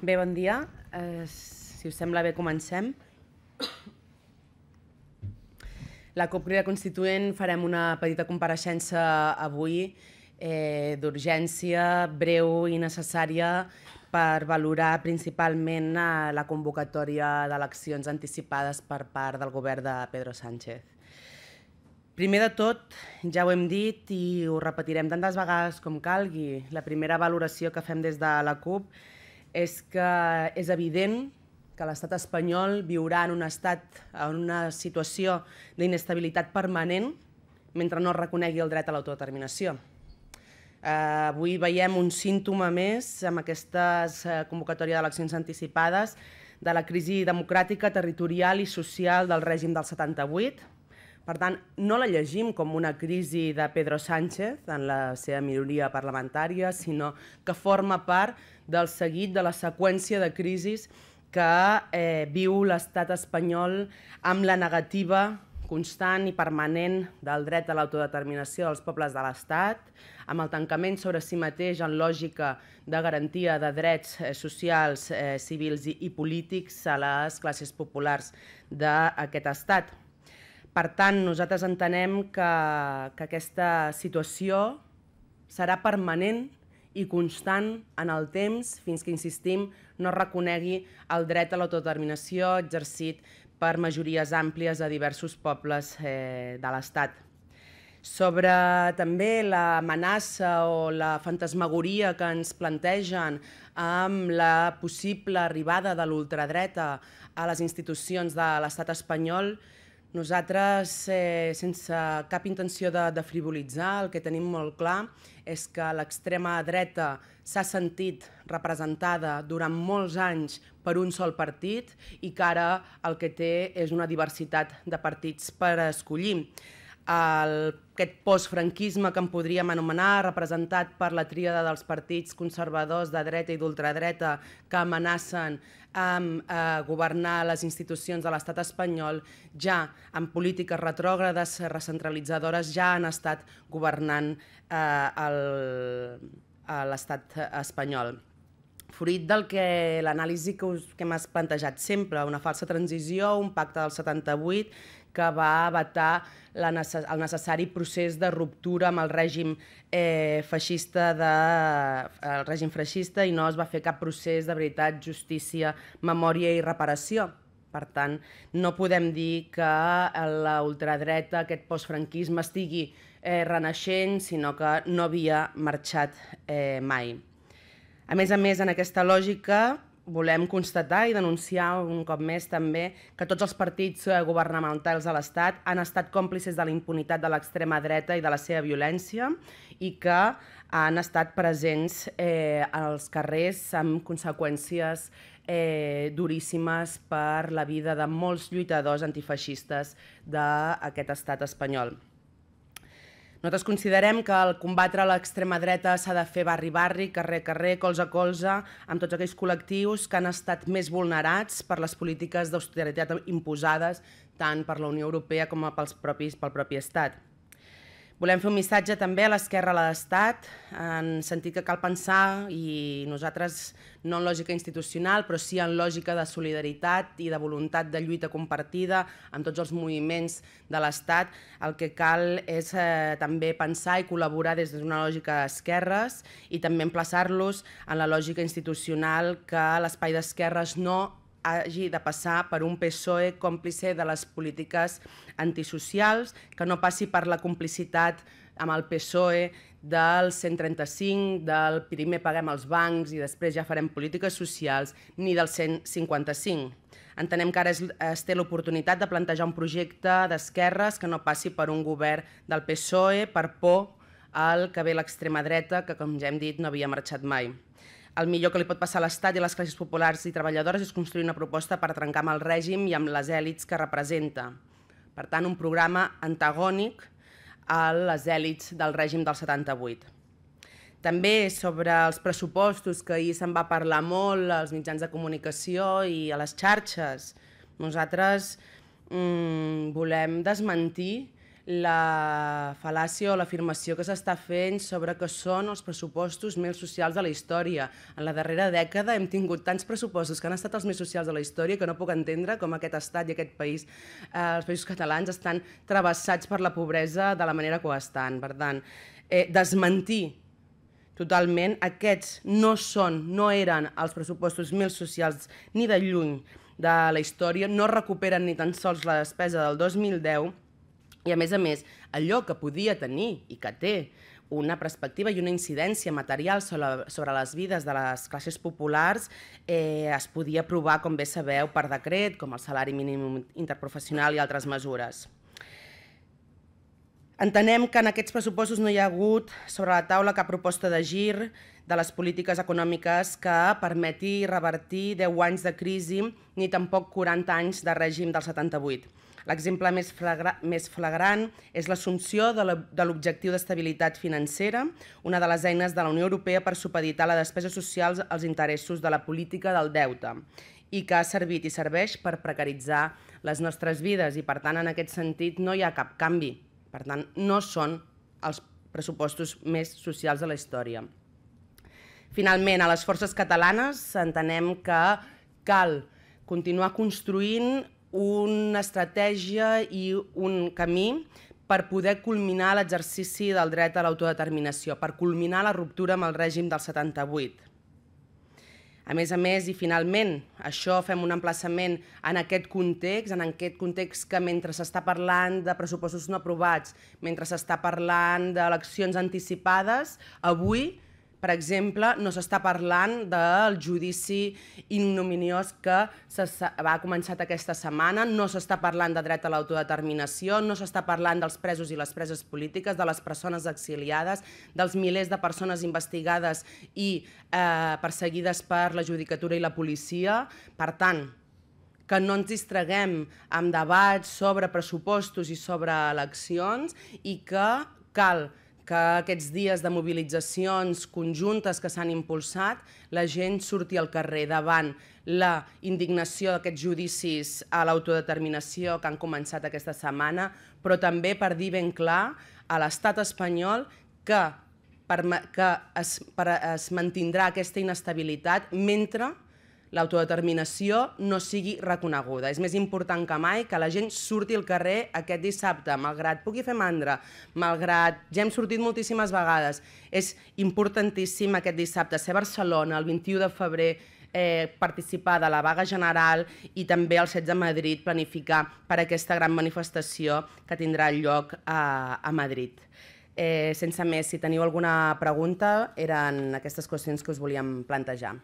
Bé, bon dia. Eh, si us sembla bé, comencem. La COP Crida Constituent farem una petita compareixença avui eh, d'urgència breu i necessària per valorar principalment eh, la convocatòria d'eleccions anticipades per part del govern de Pedro Sánchez. Primer de tot, ja ho hem dit i ho repetirem tantes vegades com calgui, la primera valoració que fem des de la CUP és és que és evident que l'estat espanyol viurà en un estat, en una situació d'inestabilitat permanent mentre no reconegui el dret a l'autodeterminació. Eh, avui veiem un símptoma més amb aquestes eh, convocatòria d'eleccions anticipades de la crisi democràtica, territorial i social del règim del 78, per tant, no la llegim com una crisi de Pedro Sánchez en la seva minoria parlamentària, sinó que forma part del seguit de la seqüència de crisis que eh, viu l'estat espanyol amb la negativa constant i permanent del dret a l'autodeterminació dels pobles de l'Estat, amb el tancament sobre si mateix en lògica de garantia de drets eh, socials, eh, civils i, i polítics a les classes populars d'aquest Estat. Per tant, nosaltres entenem que, que aquesta situació serà permanent i constant en el temps fins que, insistim, no reconegui el dret a l'autodeterminació exercit per majories àmplies de diversos pobles eh, de l'Estat. Sobre també l'amenaça o la fantasmagoria que ens plantegen amb la possible arribada de l'ultradreta a les institucions de l'estat espanyol, eh, nosaltres, eh, sense cap intenció de, de frivolitzar, el que tenim molt clar és que l'extrema dreta s'ha sentit representada durant molts anys per un sol partit i que ara el que té és una diversitat de partits per escollir el, aquest postfranquisme que em podríem anomenar, representat per la tríada dels partits conservadors de dreta i d'ultradreta que amenacen amb eh, governar les institucions de l'estat espanyol, ja amb polítiques retrògrades, recentralitzadores, ja han estat governant eh, l'estat espanyol fruit del que l'anàlisi que, us, que m'has plantejat sempre, una falsa transició, un pacte del 78 que va vetar la, el necessari procés de ruptura amb el règim eh, feixista de, el règim feixista i no es va fer cap procés de veritat, justícia, memòria i reparació. Per tant, no podem dir que la ultradreta, aquest postfranquisme, estigui eh, renaixent, sinó que no havia marxat eh, mai. A més a més, en aquesta lògica, volem constatar i denunciar un cop més també que tots els partits eh, governamentals de l'Estat han estat còmplices de la impunitat de l'extrema dreta i de la seva violència i que han estat presents eh, als carrers amb conseqüències eh, duríssimes per la vida de molts lluitadors antifeixistes d'aquest estat espanyol. Nosaltres considerem que el combatre a l'extrema dreta s'ha de fer barri-barri, carrer-carrer, colze a colze, amb tots aquells col·lectius que han estat més vulnerats per les polítiques d'austeritat imposades tant per la Unió Europea com pels propis, pel propi Estat. Volem fer un missatge també a l'esquerra de l'Estat, en sentit que cal pensar, i nosaltres no en lògica institucional, però sí en lògica de solidaritat i de voluntat de lluita compartida amb tots els moviments de l'Estat, el que cal és eh, també pensar i col·laborar des d'una lògica d'esquerres i també emplaçar-los en la lògica institucional que l'espai d'esquerres no hagi de passar per un PSOE còmplice de les polítiques antisocials, que no passi per la complicitat amb el PSOE del 135, del primer paguem els bancs i després ja farem polítiques socials, ni del 155. Entenem que ara es, es té l'oportunitat de plantejar un projecte d'esquerres que no passi per un govern del PSOE per por al que ve l'extrema dreta, que com ja hem dit no havia marxat mai. El millor que li pot passar a l'Estat i a les classes populars i treballadores és construir una proposta per trencar amb el règim i amb les èlits que representa. Per tant, un programa antagònic a les èlits del règim del 78. També sobre els pressupostos, que ahir se'n va parlar molt als mitjans de comunicació i a les xarxes. Nosaltres mm, volem desmentir la fal·làcia o l'afirmació que s'està fent sobre que són els pressupostos més socials de la història. En la darrera dècada hem tingut tants pressupostos que han estat els més socials de la història que no puc entendre com aquest estat i aquest país, eh, els països catalans, estan travessats per la pobresa de la manera que ho estan. Per tant, eh, desmentir totalment, aquests no són, no eren els pressupostos més socials ni de lluny de la història, no recuperen ni tan sols la despesa del 2010, i a més a més, allò que podia tenir i que té una perspectiva i una incidència material sobre, sobre les vides de les classes populars eh, es podia aprovar, com bé sabeu, per decret, com el salari mínim interprofessional i altres mesures. Entenem que en aquests pressupostos no hi ha hagut sobre la taula cap proposta de gir de les polítiques econòmiques que permeti revertir 10 anys de crisi ni tampoc 40 anys de règim del 78. L'exemple més, flagra més flagrant és l'assumpció de l'objectiu d'estabilitat financera, una de les eines de la Unió Europea per supeditar la despesa social als interessos de la política del deute i que ha servit i serveix per precaritzar les nostres vides i, per tant, en aquest sentit no hi ha cap canvi per tant, no són els pressupostos més socials de la història. Finalment, a les forces catalanes entenem que cal continuar construint una estratègia i un camí per poder culminar l'exercici del dret a l'autodeterminació, per culminar la ruptura amb el règim del 78. A més a més, i finalment, això fem un emplaçament en aquest context, en aquest context que mentre s'està parlant de pressupostos no aprovats, mentre s'està parlant d'eleccions anticipades, avui per exemple, no s'està parlant del judici ignominiós que va començat aquesta setmana, no s'està parlant de dret a l'autodeterminació, no s'està parlant dels presos i les preses polítiques, de les persones exiliades, dels milers de persones investigades i eh, perseguides per la judicatura i la policia. Per tant, que no ens distreguem amb debats sobre pressupostos i sobre eleccions i que cal que aquests dies de mobilitzacions conjuntes que s'han impulsat, la gent surti al carrer davant la indignació d'aquests judicis a l'autodeterminació que han començat aquesta setmana, però també per dir ben clar a l'estat espanyol que, per, que es, per, es mantindrà aquesta inestabilitat mentre l'autodeterminació no sigui reconeguda. És més important que mai que la gent surti al carrer aquest dissabte, malgrat pugui fer mandra, malgrat ja hem sortit moltíssimes vegades. És importantíssim aquest dissabte ser a Barcelona el 21 de febrer, eh, participar de la vaga general i també el 16 de Madrid planificar per aquesta gran manifestació que tindrà lloc a, a Madrid. Eh, sense més, si teniu alguna pregunta, eren aquestes qüestions que us volíem plantejar.